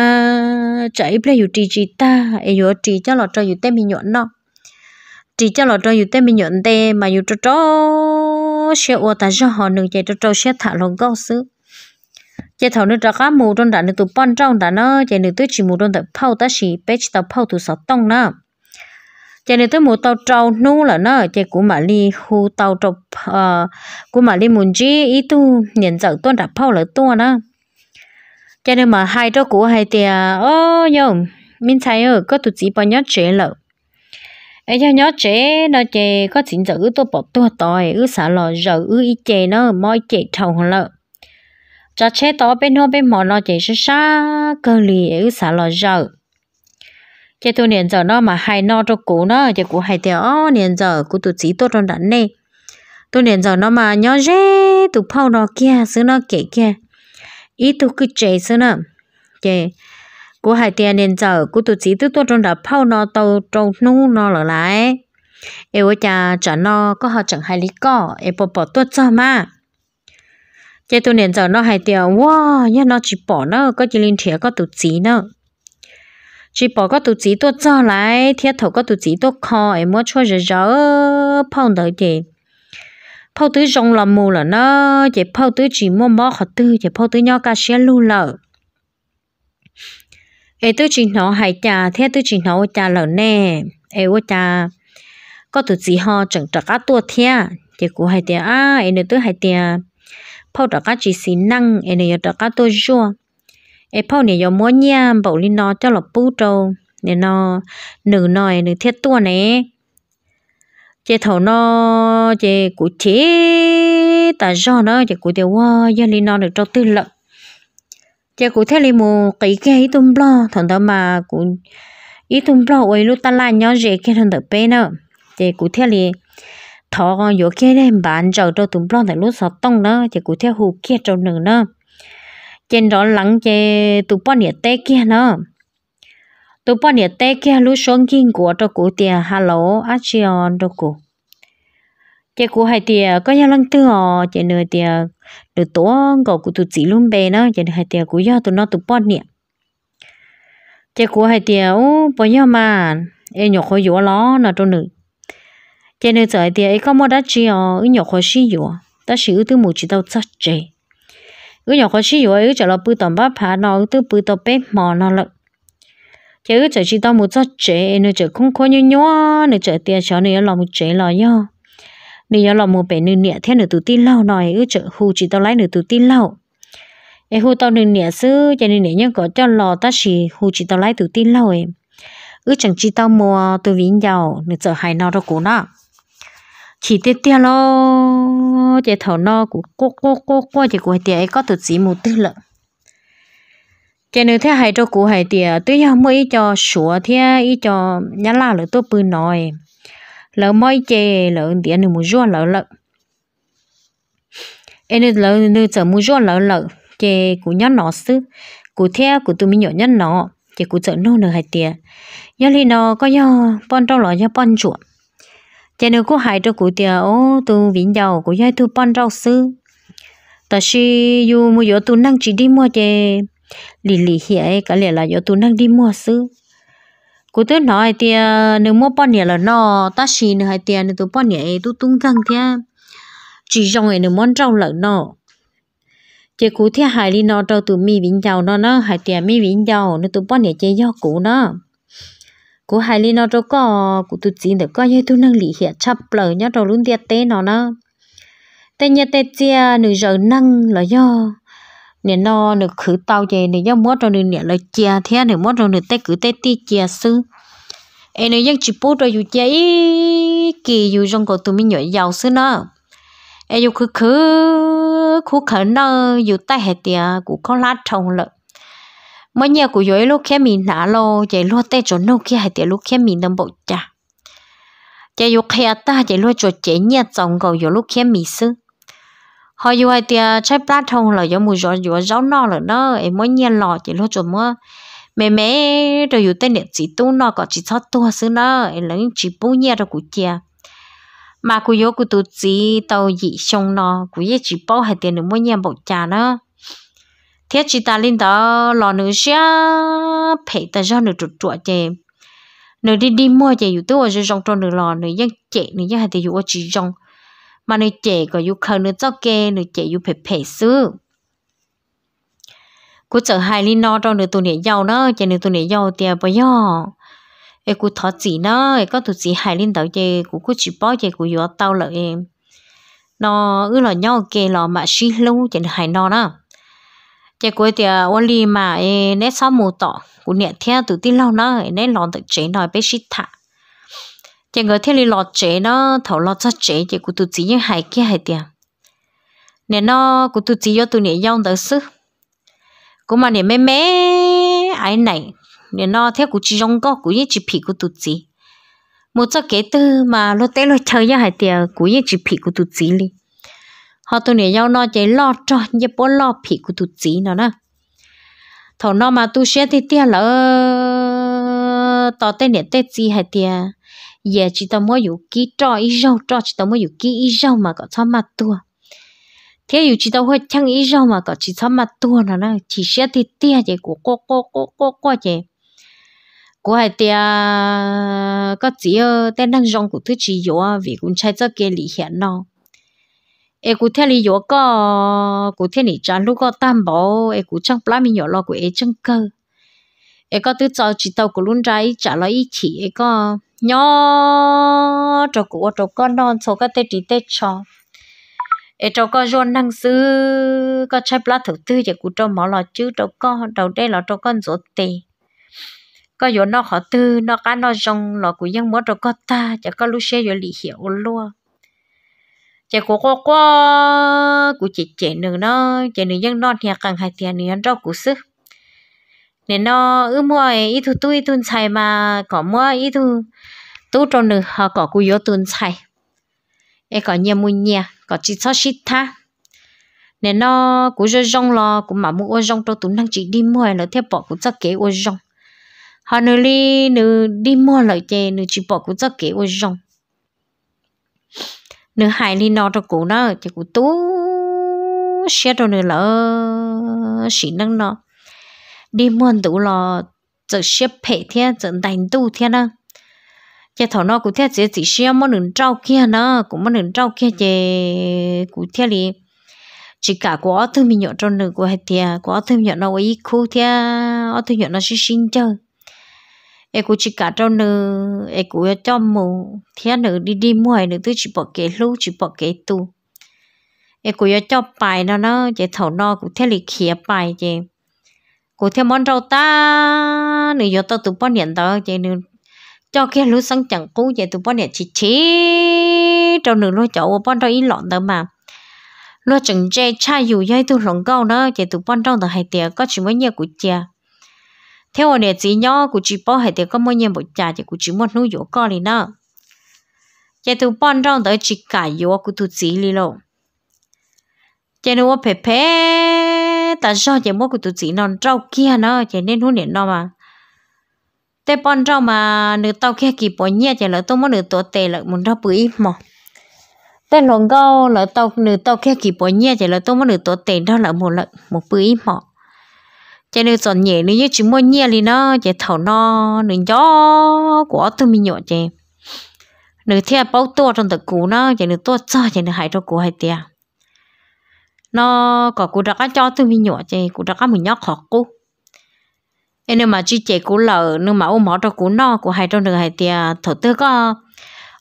chai ple yo ti chi ta e yo ti cha lọt cho yêu te mi nhọn no ti cha lọt cho yêu te mi nhọn te mà yêu cho cho she o ta ja họ nu che cho cho she tha lo go su che thao nu tra ka mu don da nu tu pon trong da nó, che nu tu chỉ mu trong da phau ta shi pe chi ta phau tu sa tong na cho nên tới mùa tàu trâu nu là nó chơi của mà li hu tàu trâu ờ, của mà li muốn chi ý tu nhận dạo tuôn đã phao lỡ tuôn đó cho nên mà hai đó của hai thì ô nhung mình thấy ở có tụt chỉ bao nhiêu chế lợ ấy cho nhớ chế nó chế có chính giữ tôi bọc tôi tỏi ư xả lò giờ ư y chế nó mọi chế trồng lợ cho chế to bên hôm bên mỏ nó chế sẽ xa cơ lì ư xả lò giờ Cho tôi niệm giờ nó mà hai nó cho cũ nó chế cũ hai thì ô niệm giờ của tụt chỉ tôi trong đắn nè tôi niệm giờ nó mà nhớ chế tụt phao nó kia xứ nó kể kia ít thu cứ chế xí nè chế của hai tiền nên giờ của tôi chỉ tôi tôi trong đó phao nó tàu trong nu nó lở lại em ở nhà trả nó có họ chẳng hai lý cỏ em bỏ bỏ tôi cho mà chế tôi nên giờ nó hai tiền wow nhá nó chỉ bỏ nó có chỉ linh thiệt có tụt chỉ nó chỉ bỏ có tụt chỉ tôi cho lại thiết thầu có tụt chỉ tôi kho em muốn cho rồi rồi phong đợi gì phao tứ rong là mù là nó chỉ phao tứ chỉ mua mỏ họ tư chỉ phao tứ nhau cá xe lu lợ ấy tứ chỉ nó hay cha thế tứ chỉ nó cha lợ nè ấy cha có tứ chỉ họ chẳng trắc cá tua thia chỉ cú hay tiền à ấy nữa tứ hay tiền phao trắc cá chỉ xí năng ấy nữa trắc cá tua chua ấy phao này giờ mua nha bảo linh nó cho là bù trâu nên nó nửa nồi nửa thiết tua này chị thầu nó chị cụ chế tại do nó chị cụ tiêu hoa gia li nó được trâu tư lợn chị cụ thế li mù kỹ cái ít tung lo thằng đó mà cụ ít tung lo ôi lúc ta lại nhớ dễ cái thằng đó bé nữa chế cụ thế li thọ con vô kia đem bán trâu trâu tung lo thằng lúc sọt tông nữa chị cụ thế hù kia trâu nừng nữa trên đó lắng chị tụ bò nhiêu tê kia nữa tụ bao nhiêu tê kia lú xuống kinh của tôi cụ tiền hello action tôi cụ chị cụ hay tiền có nhà lăng tư ở, chị nơi tiền được tố cổ cụ tụ chỉ luôn bề nó chị hay tiền cụ do tụ nó tụ bao nhiêu chị cụ hay tiền ô bao nhiêu mà em nhổ khối dũa ló nó tôi nửa chị nơi trời tiền ấy có mua đất chi họ ấy nhổ khối xí dũa ta xí ư tư mù chỉ đâu chắc chị ấy nhổ khối xí dũa ấy trở lại bự tầm bắp phá nó từ bự tầm bếp mò nó lợi chứ chợ chỉ tao một giấc chế nữa chợ không có nhau nhau nữa chợ tiền cho nữa lòng một chế là nhau nữa lòng một bé nữa nhẹ thế nữa từ tin lâu nói ư chợ hù chỉ tao lấy nữa từ tin lâu em hù tao nữa nhẹ xứ cho nên nhẹ nhưng có cho lò ta chỉ hù chỉ tao lấy từ tin lâu em ư chẳng chỉ tao mua từ vĩnh giàu nữa chợ hai nào đó cũng đó chỉ tiếc tiếc lo chỉ thầu nó cũng cố cố cố quá chỉ của tiếc có tụi chỉ một tư lợi cái nữa thế hay cho cụ hay tiệt tôi giờ mới cho sửa thế ý cho nhá là lỡ tôi bự nói lỡ mới chè lỡ tiệt nữa mua rua lỡ lỡ em nữa lỡ nữa chờ mua rua lỡ lỡ chè cụ nhá nó xứ cụ thế cụ tôi mới nhỏ nhá nó chè cụ chờ nô nữa hay tiệt, nhớ li nó có nhớ bon trâu lọ nhớ bon chuột chè nữa cụ hay cho cụ tiệt ô tôi vĩnh giàu cụ nhớ tôi bon trâu xứ ta si dù mua gió tôi năng chỉ đi mua chè lì lì hiệ cả lẽ là do tôi đang đi mua xứ cô tôi nói thì nếu mua bao nhiêu là nó ta xì nữa hay tiền tôi bao nhiêu tôi tung căng thế chỉ trong ấy nếu muốn trong là nó chỉ cú thế hại đi nó trâu tôi mi vĩnh giàu nó nó hại tiền mi vĩnh giàu nó tụi bao nhiêu chơi do cũ nó cú hại đi nó trâu có cú tụi chỉ được coi như tôi năng lý hiệp chập lờ nhá trâu luôn tiệt tế nó nó tên nhà tê chia nữ giờ năng là do nè nó nè khử tàu về nè giấc mốt rồi nè là chia thế nè mốt rồi nè tê cứ tê ti chia sư em nè giấc chỉ bút rồi dù chia ý kỳ dù trong cổ tụi mình nhỏ giàu sư nó em dù khử khử khử khử nó dù tay hết tia cũng có lát trồng lợn mấy nhà của dưới lúc kia mình nã lo chạy lo tay chỗ nô kia hay tia lúc kia mình nằm bộ cha chạy vô kia ta chạy lo chỗ chạy nhà chồng cổ dưới lúc kia mình xứ họ yêu ai tia trái plat thông là do mùi gió gió gió no là nó em mới nhiên lò chỉ lo chuẩn mơ mẹ mẹ rồi yêu tên điện chỉ tu nó có chỉ thoát tu xứ nó em lấy chỉ bốn nhẹ rồi của chia mà cô yêu cô tu chỉ tàu dị xong nó cô yêu chỉ bao hai tiền nữa mới nhiên bộ trà nó thế chỉ ta lên đó lò nữa xia phải ta do nữa chuột chuột chè nữa đi đi mua chè yêu tu ở trong trong nữa lò nữa dân chè nữa dân hai tiền yêu chỉ trong mà nơi trẻ có yêu khờ nơi cho kê nơi trẻ yêu phê phê sư cô chở hai lý no trong nơi tôi nể giàu nó chạy nơi tôi nể giàu thì bao giờ ê cô thọ chỉ nó ê có tụ chỉ hai lý tàu chơi cô cú chỉ bao chơi cô yêu tao lợi em e. nó ư là nhau kê lò mà xí lâu chạy hai no đó chạy cuối thì ô li mà ê e, nét sáu mù tọ cô nẹt theo tụ tin lâu nó ê e nét lòn tự chế nói bé xí thả chỉ người thiên lý lọ chế nó thầu lọ cho chế chỉ cụ tụt chỉ như hai kia hai tiền nên nó cụ tụt chỉ do tụi này dòng tới sức cũng mà nên mẹ mẹ ai này nên nó theo cụ chỉ dòng có cụ như chỉ phì cụ tụt chỉ một chỗ kế tư mà lo té lo chơi như hai tiền cụ như chỉ phì cụ tụt chỉ đi họ tụi này dòng nó chỉ lo cho như bố lo phì cụ tụt chỉ nó nè thầu nó mà tu sẽ thì tiền lỡ tao tên này tết gì hai tiền giờ chỉ tao mới dụ kí cho ý rau cho chỉ tao mới dụ kí ý rau mà có cho mặt tua thế dụ chỉ tao hơi chăng ý rau mà có chỉ cho mặt tua nó nó chỉ sẽ thì tia vậy của cô cô cô cô cô vậy Cô hay tia có chỉ tên năng rong của thứ chỉ dụ vì cũng chạy cho kia lý hiện nó e cụ thể lý dụ có cụ thể này chẳng lúc có tam bảo e cụ chẳng plá mi nhỏ lo của e chẳng cơ e có thứ cho chỉ tao của luôn trái trả lời ý chỉ e có nhỏ trâu cũ trâu con non số cái tê chỉ tê cho ở trâu con rôn năng sư có chép lá thử tư giờ cũ trâu mỏ lò chứ trâu con đầu đây là trâu con rốt tê có vô nó họ tư nó cá nó rong lò cũ dân mỏ trâu con ta chả có lúc xe vô lì hiểu luôn chả có có có cũ chị chị nữa nó chị nữ dân non thì càng hay tiền nữa rau cũ sức nên nó ư mua ý thu tu ý tuân xài mà có mua ý thu tu trong nửa họ có cú yếu tuân chạy, ấy có nhiều mua nhiều có chỉ cho shit tha nên nó cú rơi rong lo cú mà mua ô rong cho tụi năng chỉ đi mua là theo bỏ cú cho kế ô rong họ nửa đi nửa đi mua lại chơi nửa chỉ bỏ cú cho kế ô rong nửa hai đi nó cho cú nó thì cú tu xe rồi nửa lỡ xịn năng nó đi muôn đủ lo giờ xếp phải thế giờ đánh tu thế nè. cái thảo nó cũng thế chỉ chỉ xem mà nửa trâu kia nè, cũng mà nửa trâu kia chị cũng thế đi chỉ cả quá ở mình nhận trong nửa của hai tia của ở thương nó ấy khu thế quá thương nhận nó sẽ sinh chơi em cũng chỉ cả trong nửa em cũng cho mù thế nửa đi đi mua nửa tôi chỉ bỏ cái lú chỉ bỏ cái tu em cũng cho bài nó nó chị thảo nó cũng thế là khía bài chị cô theo món rau ta nếu giờ tao tụi bón nhận tao vậy nếu cho kia lúa sáng chẳng cú, vậy tụi bón nhận chỉ chỉ cho nửa lúa chậu bọn rau ít lọn tao mà lo chẳng chê cha dù dây tụi lọn câu đó vậy tụi bón rau tao hay tiệt có chỉ mới nhớ của cha theo nè chỉ nhỏ, của chỉ bỏ hay tiệt có mới nhớ một cha chỉ của chỉ muốn nuôi dỗ con đi nữa vậy tụi bón rau tao chỉ cải dỗ của tụi chỉ đi luôn vậy nếu mà phê phê ta cho chỉ mua của tụi chị non rau kia nó chỉ nên hôn điện nó mà tê bọn rau mà nửa tao kia kỳ bỏ nhia chỉ lỡ tôi mua nửa tổ tê lỡ muốn rau bưởi mà. tê lồng gâu lỡ tao nửa tao kia kỳ bỏ nhia chỉ lỡ tôi mua nửa tổ tê đó là một lỡ một bưởi mà. chỉ nửa chọn nhẹ nửa như chỉ mua nhia thì nó chỉ thảo nó nửa gió của tôi mình nhọ chỉ nửa theo bao tua trong tập cũ nó chỉ nửa tua cho chỉ nửa hại trong cũ hay tiền nó có cụ đặc cho tôi mình nhỏ chơi cụ đặc mình nhóc khó cụ nên mà chỉ chơi cụ lợ nên mà ôm mỏ cho cụ no cụ hay trong đường hay thì thổ tư có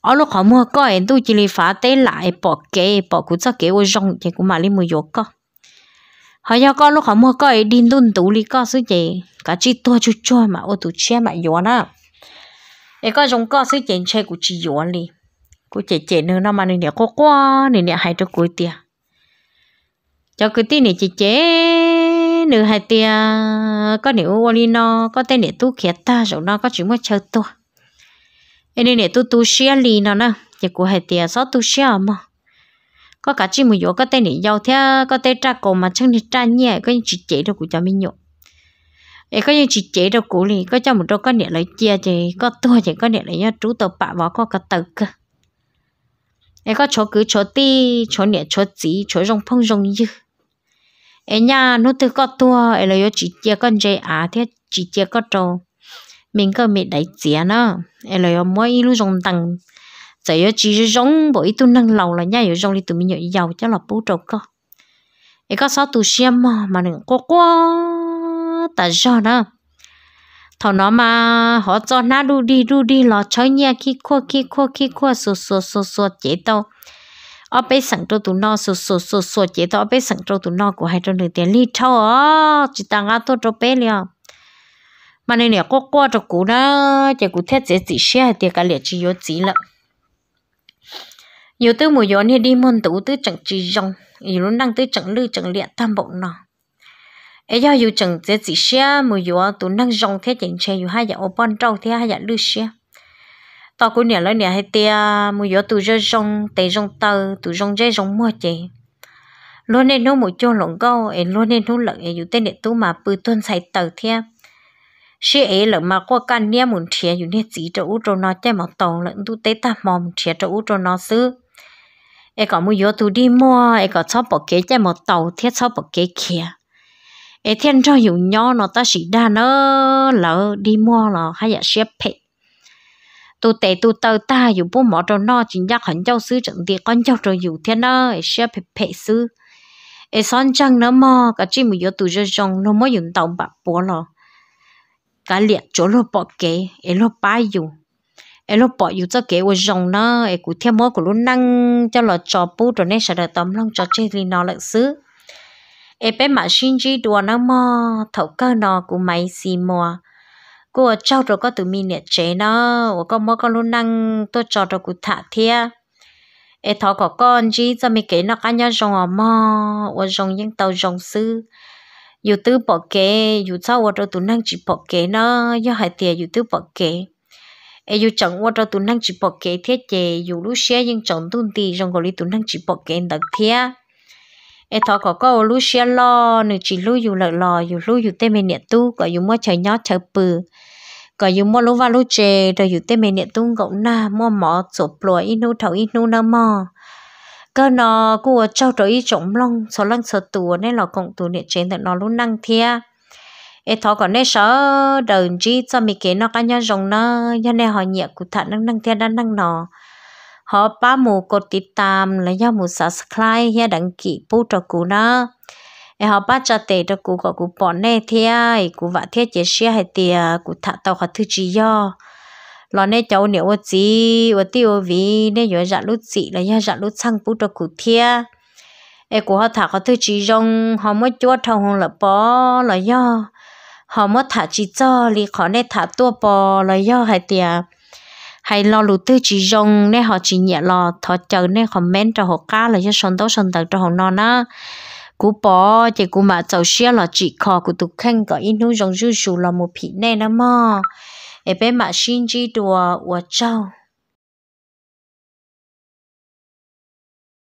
ở lúc họ mua coi tôi chỉ lấy phá tế lại bỏ kế bỏ cụ cho kế ôi rong thì cụ mà lấy mua dọc co họ cho con lúc họ mua coi đi đun tủ li co sư chị cả chỉ tua chú cho mà ô tủ che mà dọn á ấy có giống co sư chị chơi của chị dọn đi cụ chơi chơi nữa nó mà nên nhà có qua nên nhà hay cho cụ tiền cho cứ tí này chị chế nữ hai tia có nữ Walino có tên nữ tu khiết ta rồi nó có chuyện mới chơi tu nên nữ tu tu xia lì nó nè chị của hai tia số tu xia mà có cả chị mùi có tên nữ giàu theo có tên cha cổ mà chẳng đi cha nhẹ có những chị chế đâu của cho mình nhộn ấy có những chị chế đâu của lì có cho một đôi có nữ lấy chia thì có tua thì có nữ lấy nhá chú tập bạ vào có cả tờ cơ ấy có chỗ cứ chỗ ti chỗ nẹt, chỗ chỉ chỗ rong phong rong như ấy nhà nó từ có tua ấy là chỉ chia con chơi à thế chỉ chia có trâu mình có mình đẩy chia nó ấy là mỗi lúc dùng tăng chỉ yo chỉ rong bộ ít tôi nâng lầu là nhá, yo rong đi tụi mình nhảy giàu cho là bố trâu co, ấy có sao tu xem mà mà đừng quá quá ta do nó, thọ nó mà họ cho nó đu đi đu đi lo chơi nhá khi khua khi khua khi khua sù sù sù sù chế tao ở bên sân trâu tụ nó sổ sổ sổ sổ chết đó ở bên sân trâu tụ nó của hai trâu nửa tiền li thâu ó chỉ tăng ngã tôi trâu bé liền mà nên nè có qua trâu cũ đó chỉ cụ thiết chế chỉ xe thì cái liệt chỉ yếu chỉ lận yếu tư mùi gió này đi môn tủ tư chẳng chỉ dùng, yếu luôn đang tư chẳng lư chẳng liệt tam bộ nó ấy do yếu chẳng chế chỉ xe mùi gió tụ năng dùng thế chẳng che yếu hai dạ ô bon trâu thế hai dạ lư xe tao cũng nhớ là nhớ hay tia mua gió từ rơi rong tay rong tơ từ rong rơi rong mua chị luôn nên nó một chỗ lỏng câu ấy luôn nên nó lợn ấy dù tên để tu mà bự tuân sai tờ thia xí ấy lợn mà qua căn nia muốn chia dùng nia chỉ cho u cho nó chơi mà tàu lợn tu tê ta mò muốn chia cho u cho nó xứ ấy có mua gió tụ đi mua ấy có chó bỏ kế chơi mà tàu thiết chó bỏ kế kia ấy thiên cho dù nhau nó ta chỉ đa nó lỡ đi mua nó hay là xếp pet tu tệ tu tơ ta dù bố mỏ trâu no chính giác hẳn châu sư trận địa con châu trâu dù thiên nơ ấy sẽ phải phải sư ấy son chăng nữa mò cả chỉ một yếu tụ rơi rong nó mới dùng tàu bạc bố lò cả liệt chỗ lô bỏ kế ấy lô ba dù ấy lô bỏ dù cho kế của rong nó ấy cụ thiên mối của lũ năng cho lò trò bú rồi nên sẽ đợi tấm lông cho chơi thì nó lợn sư ấy bé mà xin chi đùa nó mò thấu cơ nó của máy xì mò cô cháu rồi có từ mình nè chế nó và có mỗi con luôn năng tôi cho rồi cụ thả thia ê thọ có con chứ cho mình kể nó cá nhau rồng ở mò và rồng những tàu rồng sư dù tư bỏ kế dù cháu và rồi tụi năng chỉ bỏ kế nó do hai tiền dù tư bỏ kế ê dù chẳng và rồi tụi năng chỉ bỏ kế thế chế dù lúc xe nhưng chẳng tuân tì rồng gọi lý tụi năng chỉ bỏ kế đặc thiệt ai thọ có có lú xe lo nửa chỉ lú dù lợ lò dù lú dù tê mình niệm tu có dù mua trời nhót trời bự có dù mua lú va lú chè rồi dù tê mình niệm tu gọng na mua mỏ sụp lúa inu thầu inu nơ mò cơ nó của trâu trời trống long số lăng số tù nên là cộng tù niệm trên tận nó lú năng thia ai thọ còn nên sợ đời chỉ cho mình kế nó cá nhân rồng nó nhân này họ nhẹ cụ thận năng năng thia đang năng nọ ฮอป้าหมูกดติดตามและย่าหมู subscribe เฮียดังกิปูตะกูนะไอฮอป้าจะเตะตะกูก็กูปอนแน่เทียกูว่าเทียเจเชียให้เตียกูถะเตาขัดทือจีย่อลอเน่เจ้าเนี่ยว่าจีว่าติววีเนี่ยอยู่จัดลุจีและย่าจัดลุช่างปูตะกูเทียไอกูเขาถะเขาทือจียงเขาไม่จวดเท่าหงละปอละย่อเขาไม่ถะจีจ้อลีขอเน่ถะตัวปอละย่อให้เตีย hay lo lụt tư chỉ dùng nên họ chỉ nhẹ lo thọ chờ nên họ men cho họ cá là cho sơn tấu sơn tật cho họ non á cú bỏ chỉ cú mà cháu xia là chỉ khó cú tụ khen có ít nu dùng dư là một phí nè nó mò ở bên mà xin chỉ đùa của cháu